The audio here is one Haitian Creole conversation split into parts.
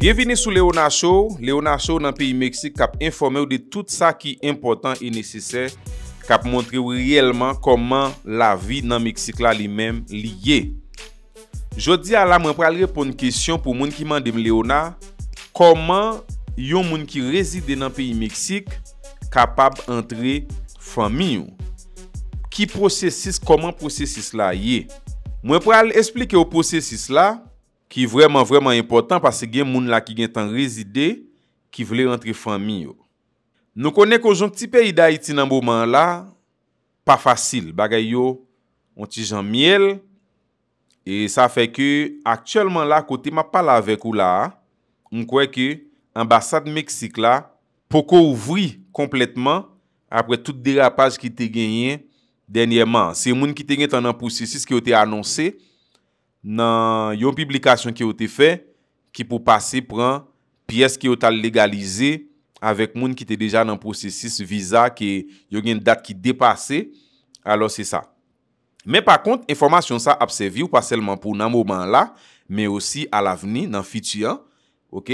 Gevine sou Leona Show, Leona Show nan peyi Meksik kap informe ou de tout sa ki important e neseser kap montre ou reyelman koman la vi nan Meksik la li men li ye. Jodi ala mwen pral repon n kesyon pou moun ki mandem Leona koman yon moun ki rezide nan peyi Meksik kapab entre fami ou. Ki prosesis, koman prosesis la ye. Mwen pral esplike ou prosesis la. Ki vreman vreman important Pase gen moun la ki gen tan rezide Ki vle rentre fami yo Nou konen konjon ti pe Ida iti nan boman la Pa fasil bagay yo On ti jan miel E sa feke aktuelman la Kote ma pala vek ou la Mwen kweke ambasad Meksik la Po kouvri Kompletman apre tout derapaj Ki te genyen denyeman Se moun ki te genyen tan nan pou si si Ki yo te anonsi nan yon publikasyon ki yo te fe ki pou pase pran piyes ki yo tal legalize avek moun ki te deja nan prosesis visa ki yo gen dat ki depase alo se sa me pa kont, informasyon sa apsevi ou pa selman pou nan mouman la me osi al aveni nan fiti an ok,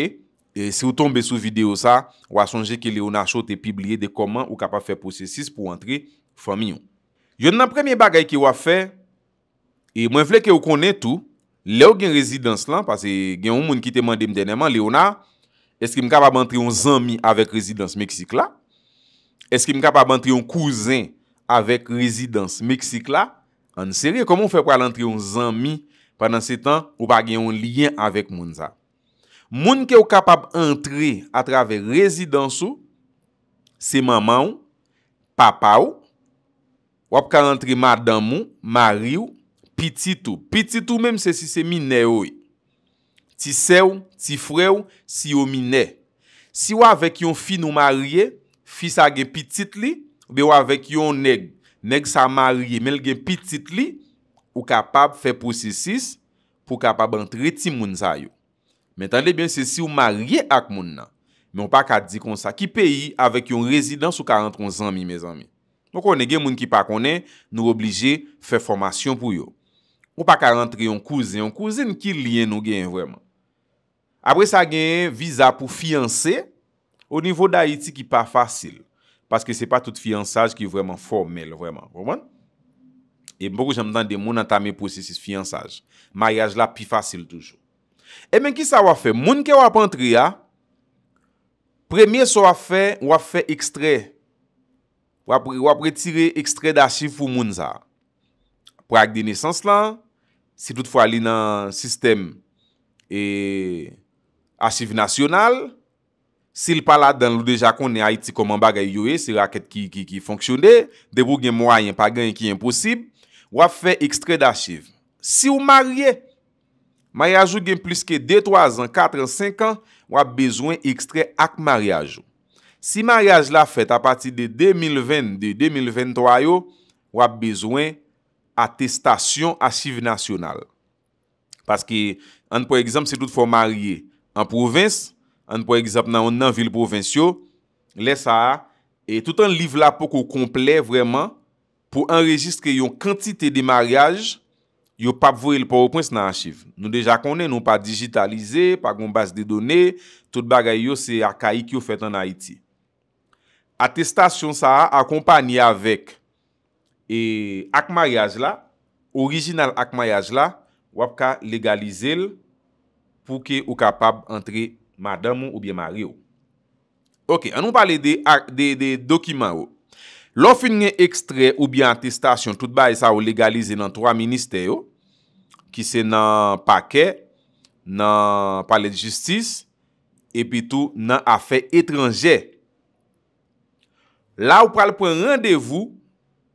se ou tombe sou video sa ou a sonje ki leon a chote e pibliye de koman ou kapap fe prosesis pou antre fami yon yon nan premye bagay ki yo a fe E mwen fle ke ou konen tou, le ou gen rezidans lan, pase gen ou moun ki te mande mdeneman, le ou na, eske m kapab antre yon zanmi avek rezidans Meksik la? Eske m kapab antre yon kouzen avek rezidans Meksik la? An seri, komon fe pral antre yon zanmi panan se tan ou pa gen yon liyen avek moun za? Moun ke ou kapab antre atrave rezidans ou, se maman ou, papa ou, wap ka antre madan moun, mari ou, Pitit ou, pitit ou menm se si se mine oy. Ti se ou, ti fre ou, si yo mine. Si yo avek yon fi nou marye, fi sa gen pitit li, be yo avek yon neg, neg sa marye, men gen pitit li, ou kapab fe prosesis, pou kapab entreti moun zay yo. Men tande bien se si yo marye ak moun nan. Men ou pa ka di kon sa. Ki peyi avek yon rezidans ou ka rentron zanmi me zanmi. Nou kon ne gen moun ki pa konen, nou oblije fe formasyon pou yo. Ou pa ka rentre yon kouzin, yon kouzin ki liyen nou gen yon vweman. Abre sa gen yon visa pou fianse, ou nivou da iti ki pa fasil. Paske se pa tout fiansaj ki vweman formel vweman, vweman. E mbouj amdande moun anta me posi si fiansaj. Mayaj la pi fasil toujou. E men ki sa wafen? Moun ke wap rentre ya, premye se wafen, wafen ekstrey. Wap retire ekstrey da chifou moun za. Pwa ak di nesans lan, Si toutfwa li nan sistem e, Achive nasyonal Sil pala dan lou deja konen Aiti koman bagay yoy Si raket ki fonksyon de De bou gen mwayen pa gen yon ki yon posib Wap fe ekstrey d'achive Si ou marye Mariage ou gen plus ke 2-3 an 4-5 an wap bezwen ekstrey ak mariage Si mariage la fet A pati de 2020 De 2023 yo Wap bezwen ekstrey atestasyon asiv nasyonal. Paske, an pou egzamp se tout fò marye an provins, an pou egzamp nan nan vil provins yo, le sa a, e tout an liv la pou kou komple vreman pou enregistre yon kantite de mariage yo pap vwèl pou wopons nan asiv. Nou deja konen, nou pa digitalize, pa goun bas de done, tout bagay yo se akayik yo fèt an Haiti. Atestasyon sa a, akompany avek E akmaryaj la, orijinal akmaryaj la, wap ka legalize l pou ke ou kapab antre madame ou biye maryo. Ok, an nou pale de dokiman ou. Lofi nye ekstrey ou biye antestasyon, tout baye sa ou legalize nan 3 minister yo, ki se nan pake, nan pale de jistis, epi tou nan afe etranje. La ou pale pren randevou,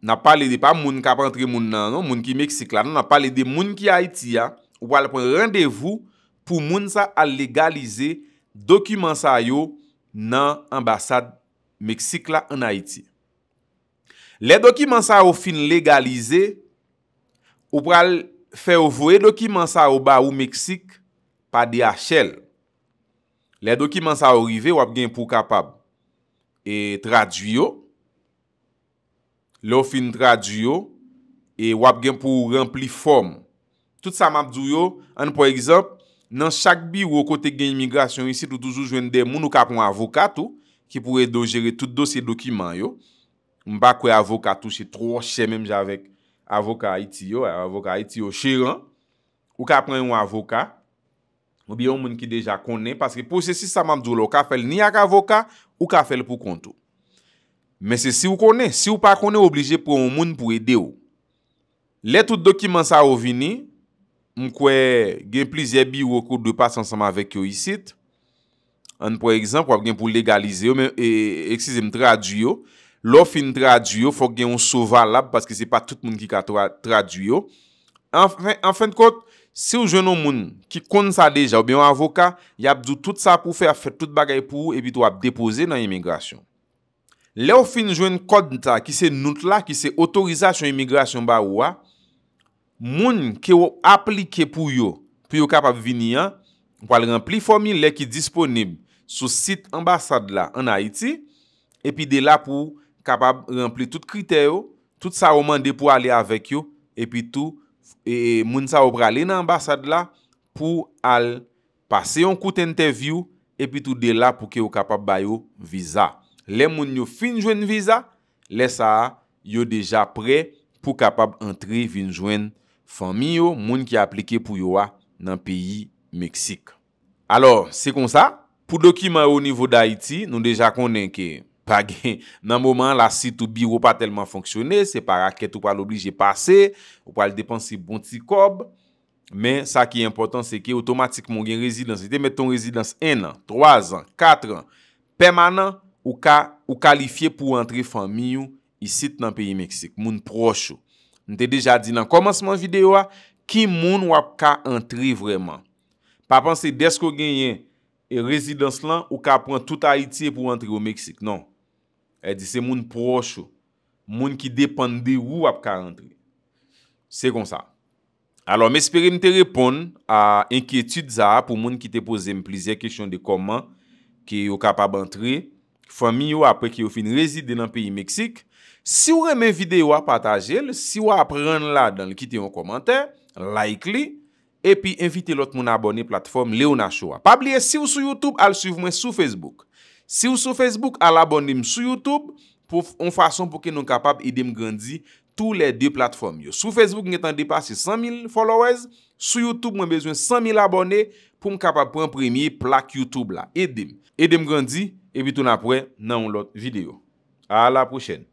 nan pale de pa moun kap antre moun nan, non? moun ki Meksik la, non? nan pale de moun ki Haiti ya, wala pou randevou pou moun sa al legalize dokumansa yo nan ambasad Meksik la an Haiti. Le dokumansa yo fin legalize, wala fe wvoe dokumansa yo ba ou Meksik, pa de HL. Le dokumansa yo rive wap gen pou kapab e tradwyo, Lo fin traduyo E wap gen pou rempli form Tout sa mabzou yo An pou ekzop Nan chak bi ou kote gen imigrasyon Isi tou toujou jwende Moun ou ka pon avokatou Ki pou re do jere tout dosye dokiman yo Mba kwe avokatou Che troche menm javek Avokat iti yo eh, Avokat iti yo Che ran Ou ka pon yon avokat Ou bi yon moun ki deja konen Paske pou se si sa mabzou lo Ou ka fel ni ak avokat Ou ka fel pou kontou Men se si ou konen, si ou pa konen oblije pou yon moun pou ede yo. Le tout dokiman sa ou vini, mkwe gen plizye bi ou wakou dwe pas ansama vek yo yisit. An pou egzamp wap gen pou legalize yo, men eksize m tradu yo. Lof in tradu yo, fok gen yon sou valab, paske se pa tout moun ki katwa tradu yo. En fin de kote, si ou jweno moun ki kon sa deja ou bi yon avoka, yap dwe tout sa pou fè a fè tout bagay pou yon epi dwe ap depose nan emigrasyon. Le ou finjwen konta ki se nout la, ki se otorizasyon imigrasyon ba ou a, moun ke ou aplike pou yo, pou yo kapab vini an, pou al rempli formil le ki disponib sou sit ambasad la an Haiti, epi de la pou kapab rempli tout kriter yo, tout sa ou mande pou ale avek yo, epi tou e, e, moun sa ou prale nan ambasad la pou al pase yon kout enteviw, epi tou de la pou ke ou kapab bayo viza. Le moun yo finjwen viza, le sa yo deja pre pou kapab entri vinjwen fami yo, moun ki aplike pou yo a nan peyi Meksik. Alors, se kon sa, pou dokiman yo nivou da Haiti, nou deja konen ke bagen nan mouman la sit ou biro pa telman fonksyone, se pa raket ou pa l'oblije pase, ou pa l'depansi bon ti kob, men sa ki important se ke otomatik moun gen rezidansi, te met ton rezidansi 1 an, 3 an, 4 an, permanent, ou kalifiye pou entri famiyou isit nan peyi Meksik. Moun procho. Nte deja di nan komansman videyo a, ki moun wap ka entri vreman. Pa pansi desko genyen e rezidans lan, ou ka pran touta Haiti pou entri w Meksik. Non. E di se moun procho. Moun ki depande ou wap ka entri. Se kon sa. Alo, me espere nte repon a enkyetude za a pou moun ki te pose m plizye kishon de koman ki yo kapab entri. Fonmi yo apre ki yo fin rezide nan peyi Meksik. Si ou remen videyo apatajel, si ou apren la dan kite yon komantè, like li. E pi invite lot moun abonè platform le ou na chowa. Pabliye, si ou sou Youtube, al suiv mwen sou Facebook. Si ou sou Facebook, al abonè m sou Youtube. On fason pou ki nou kapab edem grandzi tou le de platform yo. Sou Facebook, nye tan depase 100.000 followers. Sou Youtube, mwen bezwen 100.000 abonè pou m kapab pren premye plak Youtube la. Edem. Edem grandzi. Ebi tou na pouen nan ou lot video. A la pou chen.